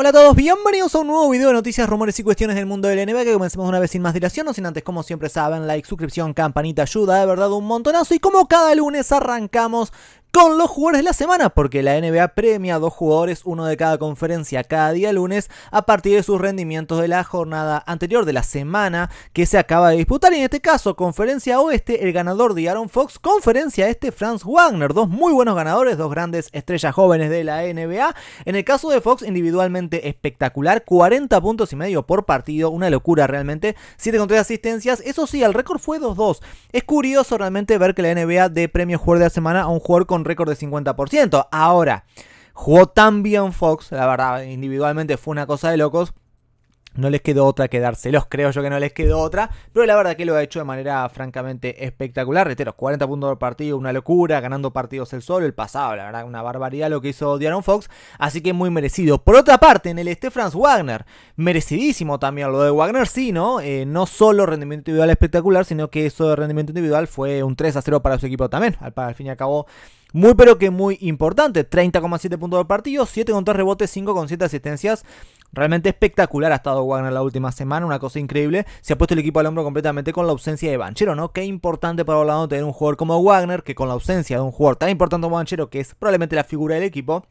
Hola a todos, bienvenidos a un nuevo video de noticias, rumores y cuestiones del mundo del NBA que comencemos una vez sin más dilación, no sin antes como siempre saben, like, suscripción, campanita, ayuda, de verdad un montonazo y como cada lunes arrancamos con los jugadores de la semana, porque la NBA premia a dos jugadores, uno de cada conferencia, cada día lunes, a partir de sus rendimientos de la jornada anterior, de la semana que se acaba de disputar. en este caso, conferencia oeste, el ganador de Aaron Fox, conferencia este, Franz Wagner. Dos muy buenos ganadores, dos grandes estrellas jóvenes de la NBA. En el caso de Fox, individualmente espectacular, 40 puntos y medio por partido, una locura realmente, 7 con 3 asistencias. Eso sí, el récord fue 2-2. Es curioso realmente ver que la NBA de premio jugador de la semana a un jugador con un récord de 50%. Ahora, jugó tan bien Fox, la verdad, individualmente fue una cosa de locos, no les quedó otra que dárselos, creo yo que no les quedó otra, pero la verdad que lo ha hecho de manera francamente espectacular. Reitero, 40 puntos por partido, una locura, ganando partidos el solo, el pasado, la verdad, una barbaridad lo que hizo Diaron Fox, así que muy merecido. Por otra parte, en el este, Franz Wagner, merecidísimo también lo de Wagner, sí, ¿no? Eh, no solo rendimiento individual espectacular, sino que eso de rendimiento individual fue un 3 a 0 para su equipo también, al, fin y al cabo. Muy pero que muy importante, 30,7 puntos por partido, 7 con 3 rebotes, 5 con 7 asistencias, Realmente espectacular ha estado Wagner la última semana, una cosa increíble. Se ha puesto el equipo al hombro completamente con la ausencia de Banchero, ¿no? Qué importante para Orlando tener un jugador como Wagner, que con la ausencia de un jugador tan importante como Banchero, que es probablemente la figura del equipo,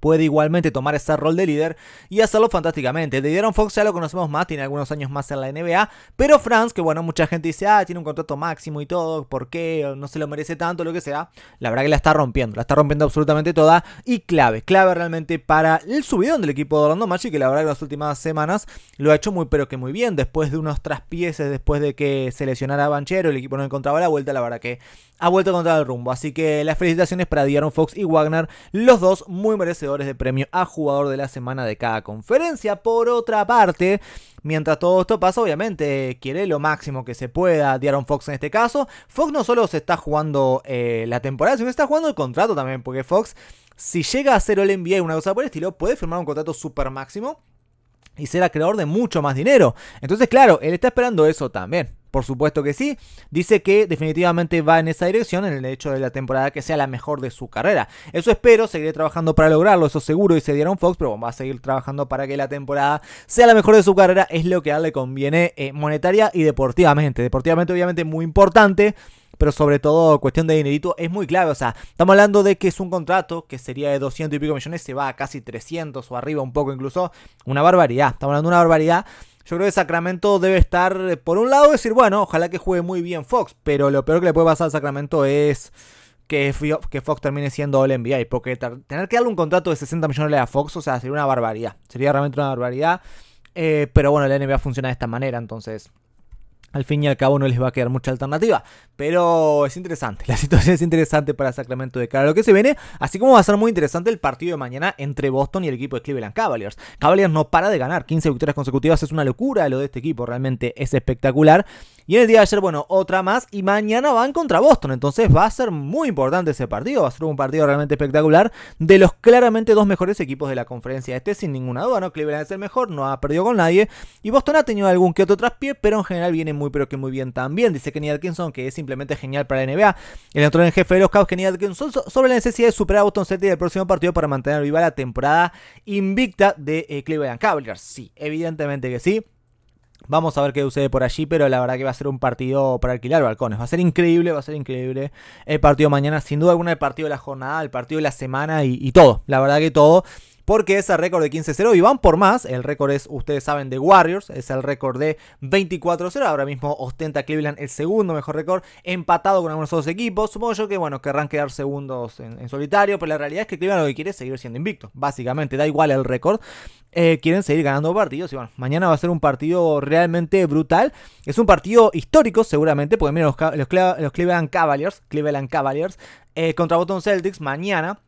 puede igualmente tomar ese rol de líder y hacerlo fantásticamente. De dieron Fox ya lo conocemos más, tiene algunos años más en la NBA, pero Franz, que bueno, mucha gente dice, ah, tiene un contrato máximo y todo, ¿por qué? No se lo merece tanto, lo que sea. La verdad que la está rompiendo, la está rompiendo absolutamente toda y clave, clave realmente para el subidón del equipo de Orlando Magic, que la verdad que las últimas semanas lo ha hecho muy pero que muy bien, después de unos traspieces, después de que se lesionara Banchero, el equipo no encontraba la vuelta, la verdad que ha vuelto a contar el rumbo. Así que las felicitaciones para Diaron Fox y Wagner, los dos muy merecedores de premio a jugador de la semana de cada conferencia. Por otra parte, mientras todo esto pasa, obviamente quiere lo máximo que se pueda Diaron Fox en este caso. Fox no solo se está jugando eh, la temporada, sino que está jugando el contrato también, porque Fox, si llega a ser All NBA una cosa por el estilo, puede firmar un contrato super máximo y será creador de mucho más dinero. Entonces, claro, él está esperando eso también. Por supuesto que sí. Dice que definitivamente va en esa dirección en el hecho de la temporada que sea la mejor de su carrera. Eso espero, seguiré trabajando para lograrlo, eso seguro, y se dieron Fox, pero va a seguir trabajando para que la temporada sea la mejor de su carrera. Es lo que a él le conviene eh, monetaria y deportivamente. Deportivamente obviamente muy importante pero sobre todo cuestión de dinerito es muy clave. O sea, estamos hablando de que es un contrato que sería de 200 y pico millones, se va a casi 300 o arriba un poco incluso. Una barbaridad, estamos hablando de una barbaridad. Yo creo que Sacramento debe estar, por un lado, decir, bueno, ojalá que juegue muy bien Fox, pero lo peor que le puede pasar a Sacramento es que, Fox termine siendo el NBA, porque tener que darle un contrato de 60 millones a Fox, o sea, sería una barbaridad, sería realmente una barbaridad. Eh, pero bueno, la NBA funciona de esta manera, entonces al fin y al cabo no les va a quedar mucha alternativa. Pero es interesante, la situación es interesante para Sacramento de cara a lo que se viene. Así como va a ser muy interesante el partido de mañana entre Boston y el equipo de Cleveland Cavaliers. Cavaliers no para de ganar, 15 victorias consecutivas es una locura lo de este equipo, realmente es espectacular. Y en el día de ayer, bueno, otra más. Y mañana van contra Boston. Entonces va a ser muy importante ese partido. Va a ser un partido realmente espectacular. De los claramente dos mejores equipos de la conferencia. Este sin ninguna duda, ¿no? Cleveland es el mejor, no ha perdido con nadie. Y Boston ha tenido algún que otro traspié, pero en general viene muy pero que muy bien también. Dice Kenny Atkinson que es simplemente genial para la NBA. El entrenador en jefe de los Cavs, Kenny Atkinson, sobre la necesidad de superar a Boston Celtics del próximo partido para mantener viva la temporada invicta de eh, Cleveland Cavaliers. Sí, evidentemente que sí. Vamos a ver qué sucede por allí, pero la verdad que va a ser un partido para alquilar balcones. Va a ser increíble, va a ser increíble el partido mañana. Sin duda alguna, el partido de la jornada, el partido de la semana y todo. La verdad que todo porque es el récord de 15-0 y van por más. El récord es, ustedes saben, de Warriors, es el récord de 24-0. Ahora mismo ostenta Cleveland el segundo mejor récord, empatado con algunos otros equipos. Supongo yo que, bueno, querrán quedar segundos en, solitario, pero la realidad es que Cleveland lo que quiere es seguir siendo invicto, básicamente, da igual el récord. Eh, quieren seguir ganando partidos. Y bueno, mañana va a ser un partido realmente brutal. Es un partido histórico, seguramente, porque miren, los, Cleveland Cavaliers, Cleveland Cavaliers, eh, contra Boston Celtics mañana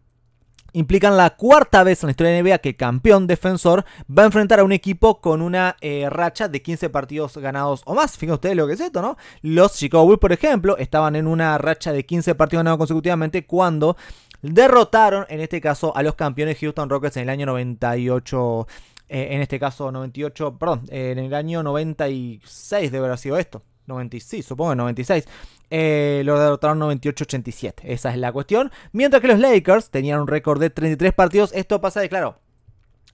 implican la cuarta vez en la historia de NBA que campeón defensor va a enfrentar a un equipo con una eh, racha de 15 partidos ganados o más. Fíjense ustedes lo que es esto, ¿no? Los Chicago Bulls, por ejemplo, estaban en una racha de 15 partidos ganados consecutivamente cuando derrotaron, en este caso, a los campeones Houston Rockets en el año 98. Eh, en este caso, 98, perdón, en el año 96 debe haber sido esto. 96, supongo que 96. Eh, lo derrotaron 98-87. Esa es la cuestión. Mientras que los Lakers tenían un récord de 33 partidos. Esto pasa de claro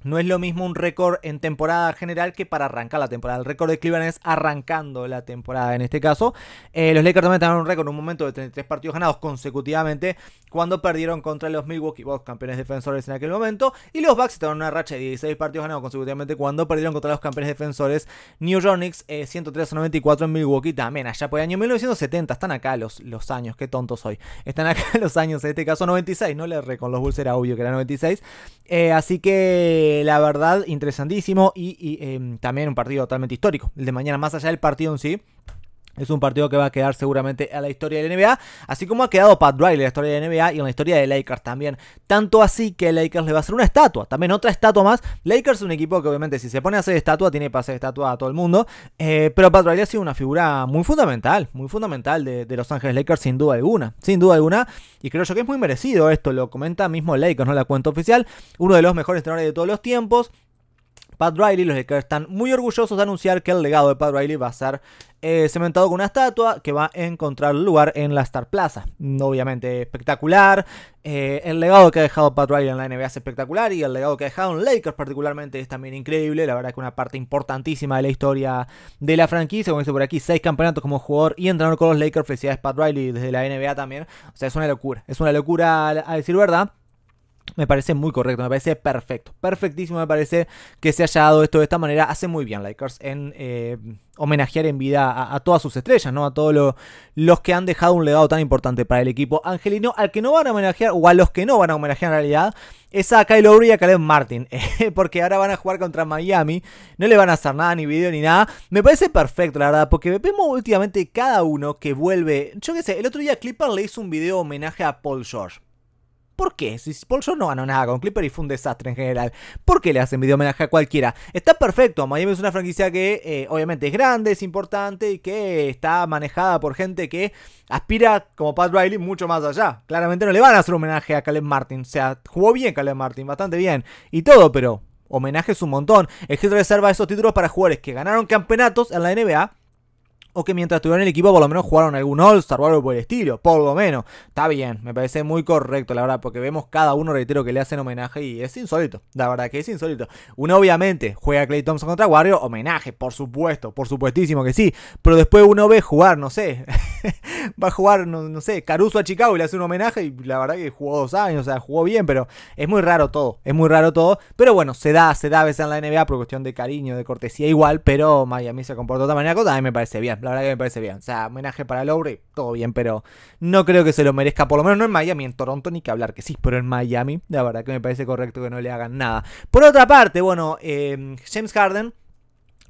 no es lo mismo un récord en temporada general que para arrancar la temporada. El récord de Cleveland es arrancando la temporada en este caso. Eh, los Lakers también tenían un récord en un momento de 33 partidos ganados consecutivamente cuando perdieron contra los Milwaukee Bucks, campeones defensores en aquel momento. Y los Bucks estaban una racha de 16 partidos ganados consecutivamente cuando perdieron contra los campeones defensores New York Knicks 103 eh, a 94 en Milwaukee también. Allá por el año 1970. Están acá los, los años, qué tontos soy. Están acá los años, en este caso 96. No le erré los Bulls, era obvio que era 96. Eh, así que... Eh, la verdad, interesantísimo y, em, también un partido totalmente histórico. El de mañana, más allá del partido en sí, es un partido que va a quedar seguramente en la historia de la NBA, así como ha quedado Pat Riley en la historia de la NBA y en la historia de Lakers también. Tanto así que Lakers le va a hacer una estatua, también otra estatua más. Lakers es un equipo que obviamente si se pone a hacer estatua, tiene para hacer estatua a todo el mundo. Eh, pero Pat Riley ha sido una figura muy fundamental, muy fundamental de, de, Los Ángeles Lakers sin duda alguna, sin duda alguna. Y creo yo que es muy merecido esto, lo comenta mismo Lakers, no la cuenta oficial. Uno de los mejores entrenadores de todos los tiempos. Pat Riley. Los Lakers están muy orgullosos de anunciar que el legado de Pat Riley va a ser eh, cementado con una estatua que va a encontrar lugar en la Star Plaza. Obviamente espectacular. Eh, el legado que ha dejado Pat Riley en la NBA es espectacular y el legado que ha dejado en Lakers particularmente es también increíble. La verdad que una parte importantísima de la historia de la franquicia. Como dice por aquí, seis campeonatos como jugador y entrenador con los Lakers. Felicidades Pat Riley desde la NBA también. O sea, es una locura. Es una locura a decir verdad. Me parece muy correcto, me parece perfecto, perfectísimo, me parece que se haya dado esto de esta manera. Hace muy bien Lakers en eh, homenajear en vida a, todas sus estrellas, ¿no? A todos los que han dejado un legado tan importante para el equipo angelino, al que no van a homenajear, o a los que no van a homenajear en realidad, es a Kyle Lowry y a Caleb Martin, eh, porque ahora van a jugar contra Miami, no le van a hacer nada, ni video, ni nada. Me parece perfecto, la verdad, porque vemos últimamente cada uno que vuelve, yo qué sé, el otro día Clipper le hizo un video homenaje a Paul George ¿Por qué? Si Paul no ganó nada con Clipper y fue un desastre en general, ¿por qué le hacen video homenaje a cualquiera? Está perfecto, Miami es una franquicia que eh, obviamente es grande, es importante y que está manejada por gente que aspira, como Pat Riley, mucho más allá. Claramente no le van a hacer homenaje a Caleb Martin, o sea, jugó bien Caleb Martin, bastante bien y todo, pero homenaje es un montón. El que reserva esos títulos para jugadores que ganaron campeonatos en la NBA o que mientras estuvieron en el equipo por lo menos jugaron algún All-Star o algo por el estilo, por lo menos. Está bien, me parece muy correcto, la verdad, porque vemos cada uno, reitero, que le hacen homenaje y es insólito, la verdad que es insólito. Uno obviamente juega a Clay Thompson contra Wario homenaje, por supuesto, por supuestísimo que sí, pero después uno ve jugar, no sé, va a jugar, no, sé, Caruso a Chicago y le hace un homenaje y la verdad que jugó dos años, o sea, jugó bien, pero es muy raro todo, es muy raro todo, pero bueno, se da, se da a veces en la NBA por cuestión de cariño, de cortesía igual, pero Miami se comportó de otra manera, cosa a mí me parece bien la verdad que me parece bien. O sea, homenaje para Lowry, todo bien, pero no creo que se lo merezca, por lo menos no en Miami, en Toronto ni que hablar que sí, pero en Miami, la verdad que me parece correcto que no le hagan nada. Por otra parte, bueno, eh, James Harden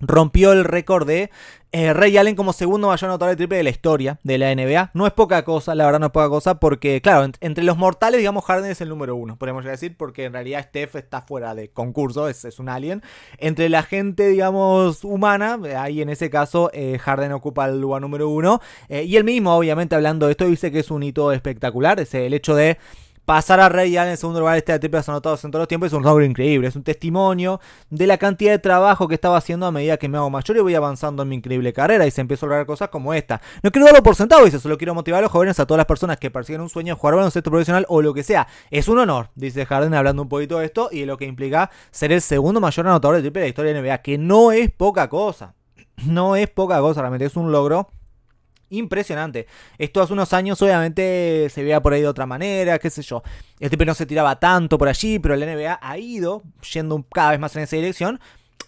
rompió el récord de Rey eh, Ray Allen como segundo mayor anotador de triple de la historia de la NBA. No es poca cosa, la verdad no es poca cosa, porque claro, entre los mortales, digamos, Harden es el número uno, podemos decir, porque en realidad Steph está fuera de concurso, es, un alien. Entre la gente, digamos, humana, eh, ahí en ese caso eh, Harden ocupa el lugar número uno. y él mismo, obviamente, hablando de esto, dice que es un hito espectacular, es el hecho de... Pasar a rey Allen en segundo lugar este de triples anotados en todos los tiempos es un logro increíble. Es un testimonio de la cantidad de trabajo que estaba haciendo a medida que me hago mayor y voy avanzando en mi increíble carrera y se empezó a lograr cosas como esta. No quiero darlo por sentado, dice, solo quiero motivar a los jóvenes, a todas las personas que persiguen un sueño de jugar baloncesto profesional o lo que sea. Es un honor, dice Harden hablando un poquito de esto y de lo que implica ser el segundo mayor anotador de triple de la historia de NBA, que no es poca cosa. No es poca cosa, realmente es un logro impresionante. Esto hace unos años obviamente se veía por ahí de otra manera, qué sé yo. El tipo no se tiraba tanto por allí, pero el NBA ha ido yendo cada vez más en esa dirección.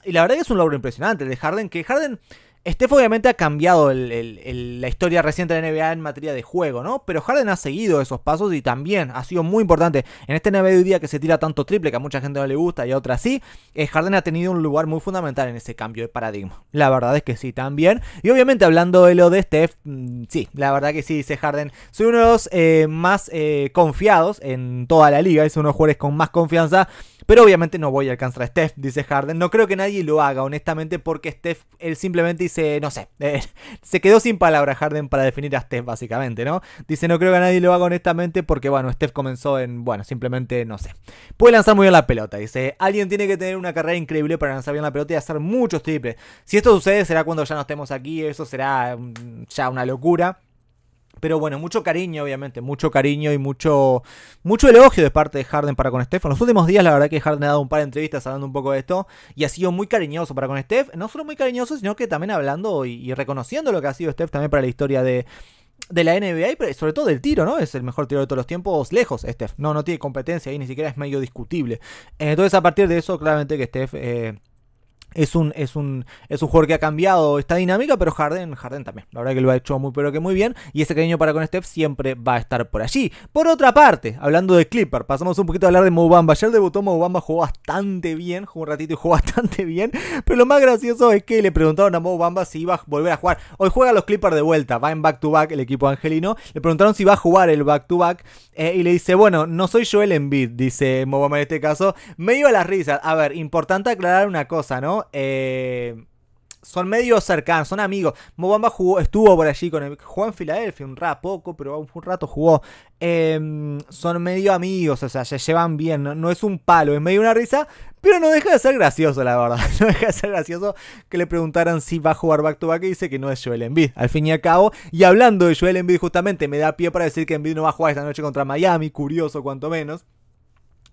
Y la verdad que es un logro impresionante el de Harden, que Harden Steph obviamente ha cambiado la historia reciente de la NBA en materia de juego, ¿no? Pero Harden ha seguido esos pasos y también ha sido muy importante. En este NBA de hoy día que se tira tanto triple, que a mucha gente no le gusta y a otras sí, eh, Harden ha tenido un lugar muy fundamental en ese cambio de paradigma. La verdad es que sí, también. Y obviamente hablando de lo de Steph, mm, sí, la verdad que sí, dice Harden. Soy uno de los eh, más eh, confiados en toda la liga, es uno de los jugadores con más confianza pero obviamente no voy a alcanzar a Steph, dice Harden. No creo que nadie lo haga, honestamente, porque Steph, él simplemente dice, no sé, eh, se quedó sin palabras Harden para definir a Steph, básicamente, ¿no? Dice, no creo que nadie lo haga, honestamente, porque, bueno, Steph comenzó en, bueno, simplemente, no sé. Puede lanzar muy bien la pelota, dice, alguien tiene que tener una carrera increíble para lanzar bien la pelota y hacer muchos triples. Si esto sucede, será cuando ya no estemos aquí, eso será mm, ya una locura. Pero bueno, mucho cariño, obviamente, mucho cariño y mucho, mucho elogio de parte de Harden para con Steph. En los últimos días, la verdad que Harden ha dado un par de entrevistas hablando un poco de esto y ha sido muy cariñoso para con Steph. No solo muy cariñoso, sino que también hablando y, reconociendo lo que ha sido Steph también para la historia de, la NBA, y sobre todo del tiro, ¿no? Es el mejor tiro de todos los tiempos, lejos, Steph. No, no tiene competencia ahí, ni siquiera es medio discutible. Entonces, a partir de eso, claramente que Steph eh, es un, es, un, un jugador que ha cambiado esta dinámica, pero Harden, Harden también. La verdad que lo ha hecho muy, pero que muy bien. Y ese cariño para con Steph siempre va a estar por allí. Por otra parte, hablando de Clipper, pasamos un poquito a hablar de Mobamba. Ayer debutó Mobamba, jugó bastante bien. Jugó un ratito y jugó bastante bien. Pero lo más gracioso es que le preguntaron a Mobamba si iba a volver a jugar. Hoy juega los Clippers de vuelta. Va en back-to-back el equipo angelino. Le preguntaron si va a jugar el back-to-back. Eh, y le dice, bueno, no soy Joel Embiid, dice Mobamba en este caso. Me iba a las risas. A ver, importante aclarar una cosa, ¿no? Eh, son medio cercanos, son amigos. Mobamba jugó, estuvo por allí con el, jugó en Filadelfia un rato, poco, pero un, rato jugó. Em, son medio amigos, o sea, se llevan bien, no, es un palo, es medio una risa, pero no deja de ser gracioso, la verdad. No deja de ser gracioso que le preguntaran si va a jugar back to back y dice que no es Joel Embiid, al fin y al cabo. Y hablando de Joel Embiid, justamente me da pie para decir que Embiid no va a jugar esta noche contra Miami, curioso cuanto menos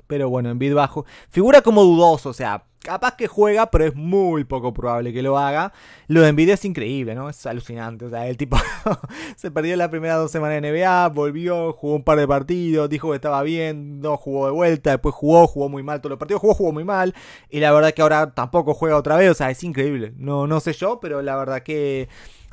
pero bueno, en bajo. Figura como dudoso, o sea, capaz que juega, pero es muy poco probable que lo haga. Lo de es increíble, ¿no? Es alucinante. O sea, el tipo se perdió las primeras dos semanas de NBA, volvió, jugó un par de partidos, dijo que estaba bien, no jugó de vuelta, después jugó, jugó muy mal todos los partidos, jugó, jugó muy mal. Y la verdad que ahora tampoco juega otra vez, o sea, es increíble. No, no sé yo, pero la verdad que...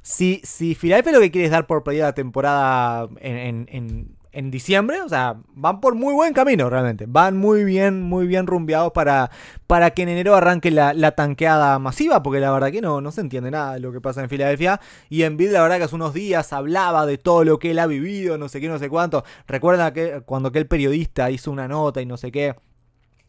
Si, si Philadelphia lo que quieres dar por perdida la temporada en en diciembre, o sea, van por muy buen camino realmente. Van muy bien, muy bien rumbeados para, para que en enero arranque la, tanqueada masiva, porque la verdad que no, no se entiende nada de lo que pasa en Filadelfia. Y en Bill la verdad que hace unos días hablaba de todo lo que él ha vivido, no sé qué, no sé cuánto. Recuerda que cuando aquel periodista hizo una nota y no sé qué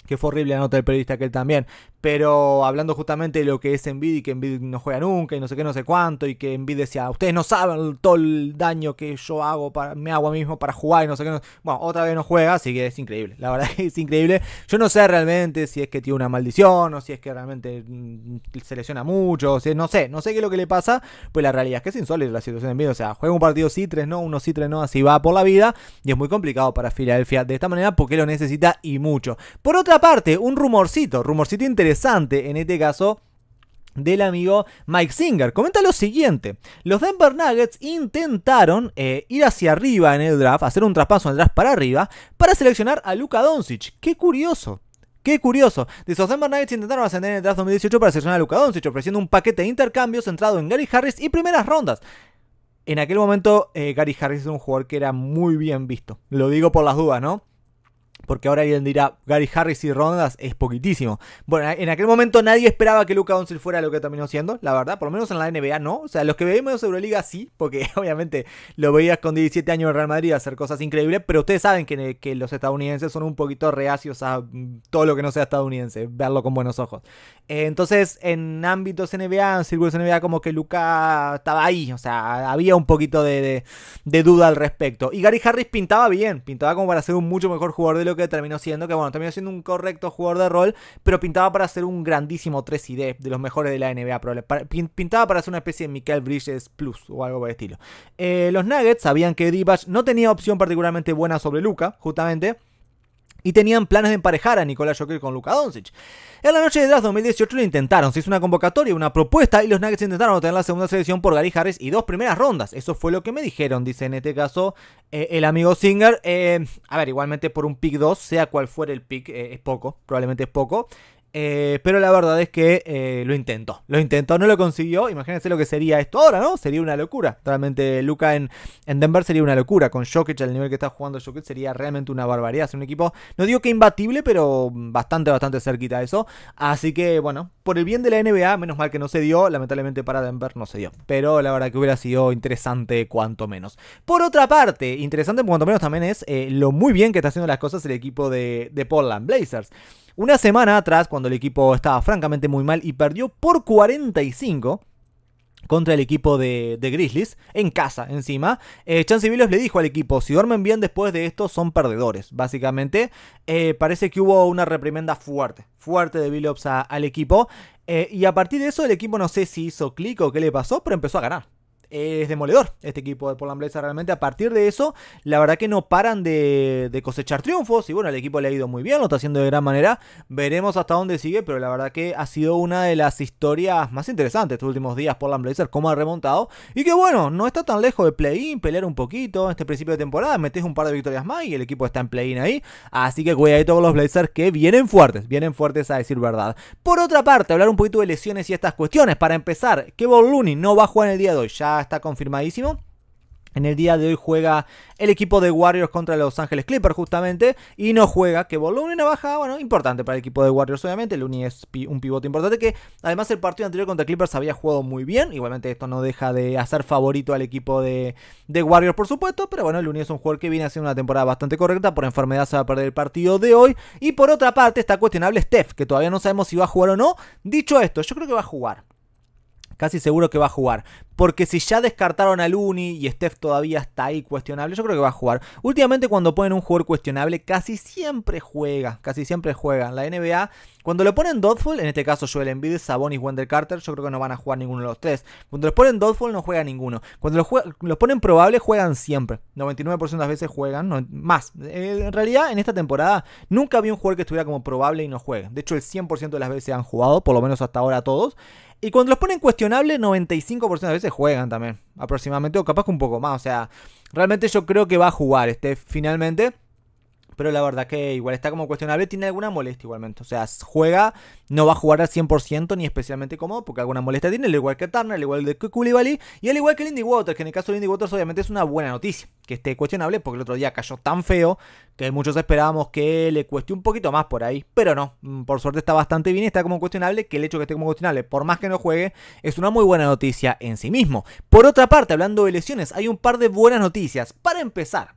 que fue horrible la nota del periodista aquel también, pero hablando justamente de lo que es Envid y que Envid no juega nunca y no sé qué, no sé cuánto, y que Envid decía, ustedes no saben todo el daño que yo hago, para, me hago a mí mismo para jugar y no sé qué. Bueno, otra vez no juega, así que es increíble. La verdad es increíble. Yo no sé realmente si es que tiene una maldición o si es que realmente mm, se lesiona mucho, o no sé, no sé qué es lo que le pasa. Pues la realidad es que es insólita la situación de Envid. O sea, juega un partido sí, tres no, uno sí, tres no, así va por la vida. Y es muy complicado para Filadelfia de esta manera porque lo necesita y mucho. Por otra parte, un rumorcito, rumorcito interesante en este caso del amigo Mike Singer. Comenta lo siguiente, los Denver Nuggets intentaron eh, ir hacia arriba en el draft, hacer un traspaso en el draft para arriba, para seleccionar a Luka Doncic. Qué curioso, Qué curioso. De esos Denver Nuggets intentaron ascender en el draft 2018 para seleccionar a Luka Doncic, ofreciendo un paquete de intercambios centrado en Gary Harris y primeras rondas. En aquel momento, eh, Gary Harris es un jugador que era muy bien visto. Lo digo por las dudas, ¿no? Porque ahora alguien dirá, Gary Harris y rondas es poquitísimo. Bueno, en aquel momento nadie esperaba que Luca Doncic fuera lo que terminó siendo, la verdad. Por lo menos en la NBA no. O sea, los que veíamos Euroliga sí, porque obviamente lo veías con 17 años en Real Madrid hacer cosas increíbles. Pero ustedes saben que, que los estadounidenses son un poquito reacios a mm, todo lo que no sea estadounidense, verlo con buenos ojos entonces, en ámbitos NBA, en círculos NBA, como que Luca estaba ahí. O sea, había un poquito de, duda al respecto. Y Gary Harris pintaba bien, pintaba como para ser un mucho mejor jugador de lo que terminó siendo. Que bueno, terminó siendo un correcto jugador de rol, pero pintaba para ser un grandísimo 3 D de los mejores de la NBA. pintaba para ser una especie de Michael Bridges Plus o algo por el estilo. Eh, los Nuggets sabían que Divash no tenía opción particularmente buena sobre Luca, justamente y tenían planes de emparejar a Nicolás Jokic con Luka Doncic. En la noche de draft 2018 lo intentaron, se hizo una convocatoria, una propuesta y los Nuggets intentaron obtener la segunda selección por Gary Harris y dos primeras rondas. Eso fue lo que me dijeron, dice en este caso eh, el amigo Singer. Eh, a ver, igualmente por un pick 2, sea cual fuera el pick, eh, es poco, probablemente es poco. Eh, pero la verdad es que eh, lo intentó. Lo intentó, no lo consiguió. Imagínense lo que sería esto ahora, ¿no? Sería una locura. Realmente Luca en, Denver sería una locura. Con Jokic al nivel que está jugando Jokic sería realmente una barbaridad. Es un equipo, no digo que imbatible, pero bastante, bastante cerquita de eso. Así que, bueno, por el bien de la NBA, menos mal que no se dio. Lamentablemente para Denver no se dio. Pero la verdad que hubiera sido interesante cuanto menos. Por otra parte, interesante cuanto menos también es eh, lo muy bien que está haciendo las cosas el equipo de, de Portland Blazers. Una semana atrás, cuando el equipo estaba francamente muy mal y perdió por 45 contra el equipo de, Grizzlies, en casa encima, eh, Chance le dijo al equipo, si duermen bien después de esto son perdedores, básicamente. Eh, parece que hubo una reprimenda fuerte, fuerte de Billups al equipo. Eh, y a partir de eso el equipo no sé si hizo clic o qué le pasó, pero empezó a ganar es demoledor este equipo de Portland Blazers realmente. A partir de eso, la verdad que no paran de, cosechar triunfos. Y bueno, el equipo le ha ido muy bien, lo está haciendo de gran manera. Veremos hasta dónde sigue, pero la verdad que ha sido una de las historias más interesantes estos últimos días. Portland Blazers, cómo ha remontado. Y que bueno, no está tan lejos de play-in, pelear un poquito. En este principio de temporada metes un par de victorias más y el equipo está en play-in ahí. Así que cuidadito con los Blazers que vienen fuertes, vienen fuertes a decir verdad. Por otra parte, hablar un poquito de lesiones y estas cuestiones. Para empezar, que Looney no va a jugar en el día de hoy. Ya está confirmadísimo. En el día de hoy juega el equipo de Warriors contra Los Ángeles Clippers, justamente. Y no juega que voló una baja, bueno, importante para el equipo de Warriors, obviamente. Looney es un pivote importante que, además, el partido anterior contra Clippers había jugado muy bien. Igualmente, esto no deja de hacer favorito al equipo de, de Warriors, por supuesto. Pero bueno, Looney es un jugador que viene haciendo una temporada bastante correcta. Por enfermedad se va a perder el partido de hoy. Y por otra parte, está cuestionable Steph, que todavía no sabemos si va a jugar o no. Dicho esto, yo creo que va a jugar casi seguro que va a jugar. Porque si ya descartaron a Luni y Steph todavía está ahí cuestionable, yo creo que va a jugar. Últimamente cuando ponen un jugador cuestionable, casi siempre juega. Casi siempre juega. la NBA, cuando lo ponen doubtful en este caso Joel Embiid, y Wendell Carter, yo creo que no van a jugar ninguno de los tres. Cuando los ponen doubtful no juega ninguno. Cuando los, ponen probable, juegan siempre. 99% de las veces juegan, más. Eh, en realidad, en esta temporada, nunca había un jugador que estuviera como probable y no juegue. De hecho, el 100% de las veces han jugado, por lo menos hasta ahora todos. Y cuando los ponen cuestionable, 95% de las veces juegan también, aproximadamente, o capaz que un poco más. O sea, realmente yo creo que va a jugar este finalmente. Pero la verdad que igual está como cuestionable, tiene alguna molestia igualmente. O sea, juega, no va a jugar al 100% ni especialmente cómodo, porque alguna molestia tiene, al igual que Turner, al igual que Koulibaly y al igual que Lindy Waters, que en el caso de Lindy Waters obviamente es una buena noticia, que esté cuestionable, porque el otro día cayó tan feo que muchos esperábamos que le cueste un poquito más por ahí, pero no, mm, por suerte está bastante bien está como cuestionable, que el hecho de que esté como cuestionable, por más que no juegue, es una muy buena noticia en sí mismo. Por otra parte, hablando de lesiones, hay un par de buenas noticias. Para empezar,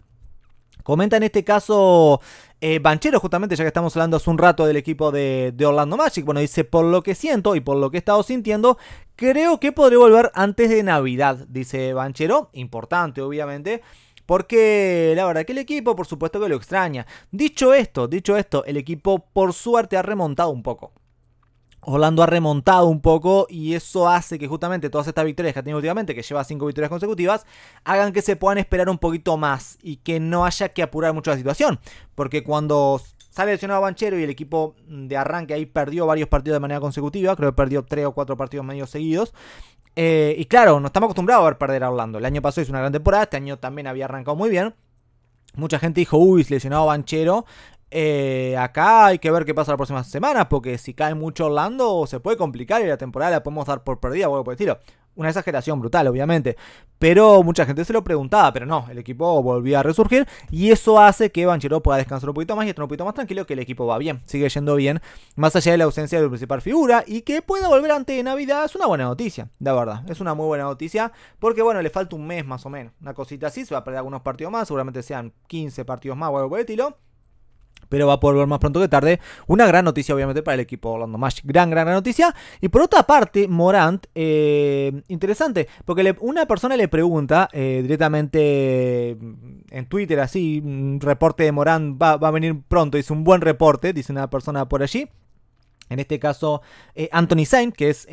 Comenta en este caso eh, Banchero, justamente ya que estamos hablando hace un rato del equipo de, Orlando Magic. Bueno, dice, por lo que siento y por lo que he estado sintiendo, creo que podré volver antes de Navidad, dice Banchero. Importante, obviamente. Porque la verdad que el equipo, por supuesto que lo extraña. Dicho esto, dicho esto, el equipo por suerte ha remontado un poco. Orlando ha remontado un poco y eso hace que justamente todas estas victorias que ha tenido últimamente, que lleva cinco victorias consecutivas, hagan que se puedan esperar un poquito más y que no haya que apurar mucho la situación. Porque cuando sale lesionado Banchero y el equipo de arranque ahí perdió varios partidos de manera consecutiva, creo que perdió tres o cuatro partidos medio seguidos, eh, y claro, no estamos acostumbrados a ver perder a Orlando. El año pasado hizo una gran temporada, este año también había arrancado muy bien. Mucha gente dijo, uy, lesionado Banchero, eh, acá hay que ver qué pasa las próximas semanas, porque si cae mucho Orlando se puede complicar y la temporada la podemos dar por perdida o algo por el Una exageración brutal, obviamente. Pero mucha gente se lo preguntaba, pero no, el equipo volvió a resurgir y eso hace que Banchero pueda descansar un poquito más y estar un poquito más tranquilo, que el equipo va bien, sigue yendo bien, más allá de la ausencia de la principal figura y que pueda volver antes de Navidad es una buena noticia, de verdad, es una muy buena noticia, porque bueno, le falta un mes más o menos, una cosita así, se va a perder algunos partidos más, seguramente sean 15 partidos más o algo por el estilo pero va a poder ver más pronto que tarde. Una gran noticia, obviamente, para el equipo Orlando Magic. Gran, gran, gran noticia. Y por otra parte, Morant, eh, interesante, porque una persona le pregunta eh, directamente mm, en Twitter, así, un reporte de Morant va, a venir pronto, hizo un buen reporte, dice una persona por allí. En este caso, eh, Anthony Saint, que es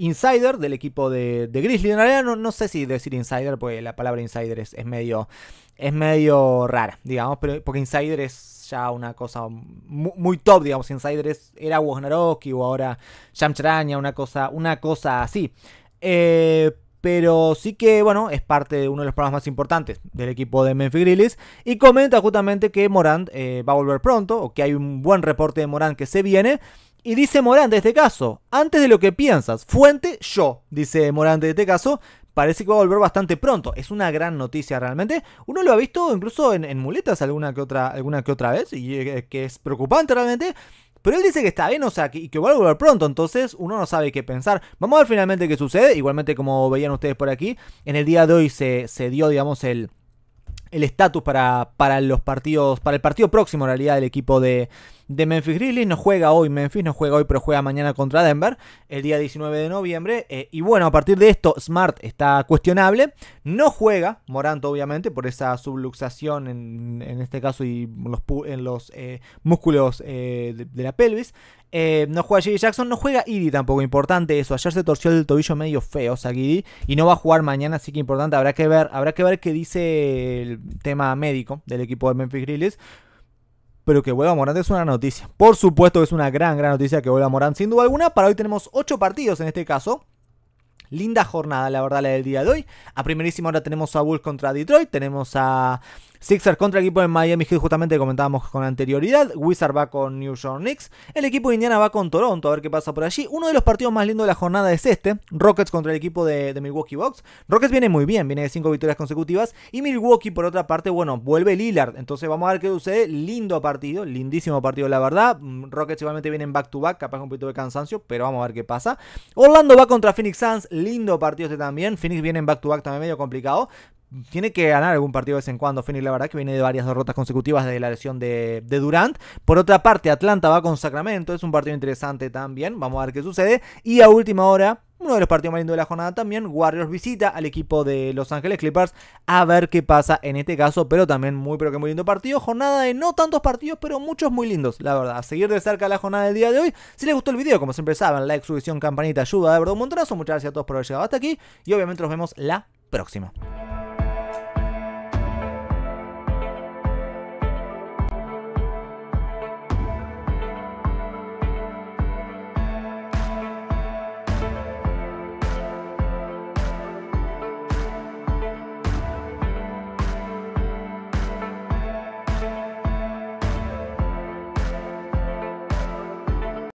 insider del equipo de, de Grizzly. no, sé si decir insider, porque la palabra insider es, medio, es medio rara, digamos, pero, porque insider es ya una cosa muy, top, digamos, Insider es, era Woznarowski o ahora Charaña, una cosa, una cosa así. Eh, pero sí que, bueno, es parte de uno de los programas más importantes del equipo de Memphis Grillis. Y comenta justamente que Morant eh, va a volver pronto, o que hay un buen reporte de Morant que se viene. Y dice Morant en este caso, antes de lo que piensas, fuente yo, dice Morant en este caso, parece que va a volver bastante pronto. Es una gran noticia realmente. Uno lo ha visto incluso en, muletas alguna que, otra, alguna que otra vez, y que es preocupante realmente. Pero él dice que está bien, o sea, que, que va a volver pronto, entonces uno no sabe qué pensar. Vamos a ver finalmente qué sucede. Igualmente, como veían ustedes por aquí, en el día de hoy se, se dio, digamos, el el estatus para, para los partidos, para el partido próximo en realidad del equipo de, de Memphis Grizzlies. No juega hoy Memphis, no juega hoy, pero juega mañana contra Denver, el día 19 de noviembre. Eh, y bueno, a partir de esto, Smart está cuestionable. No juega Moranto obviamente, por esa subluxación en, este caso y en los eh, músculos eh, de, la pelvis. no juega Jerry Jackson, no juega Idi tampoco, importante eso. Ayer se torció el tobillo medio feo, Sagidi, y no va a jugar mañana, así que importante, habrá que ver, habrá que ver qué dice el tema médico del equipo de Memphis Grizzlies pero que vuelva Morán es una noticia. Por supuesto que es una gran, gran noticia que vuelva Morán, sin duda alguna. Para hoy tenemos 8 partidos en este caso. Linda jornada, la verdad, la del día de hoy. A primerísima hora tenemos a Bulls contra Detroit, tenemos a Sixers contra el equipo de Miami Heat, justamente comentábamos con anterioridad. Wizard va con New York Knicks. El equipo de Indiana va con Toronto, a ver qué pasa por allí. Uno de los partidos más lindos de la jornada es este. Rockets contra el equipo de, Milwaukee Bucks. Rockets viene muy bien, viene de cinco victorias consecutivas. Y Milwaukee, por otra parte, bueno, vuelve Lillard. Entonces vamos a ver qué sucede. Lindo partido, lindísimo partido, la verdad. Rockets igualmente vienen back to back, capaz un poquito de cansancio, pero vamos a ver qué pasa. Orlando va contra Phoenix Suns, lindo partido este también. Phoenix viene en back to back también medio complicado tiene que ganar algún partido de vez en cuando. Phoenix, la verdad, que viene de varias derrotas consecutivas desde la lesión de, Durant. Por otra parte, Atlanta va con Sacramento. Es un partido interesante también. Vamos a ver qué sucede. Y a última hora. Uno de los partidos más lindos de la jornada también. Warriors visita al equipo de Los Ángeles Clippers. A ver qué pasa en este caso. Pero también muy, pero que muy lindo partido. Jornada de no tantos partidos, pero muchos muy lindos. La verdad, a seguir de cerca la jornada del día de hoy. Si les gustó el video, como siempre saben, like, suscripción, campanita, ayuda. De verdad, un montonazo. Muchas gracias a todos por haber llegado hasta aquí. Y obviamente nos vemos la próxima.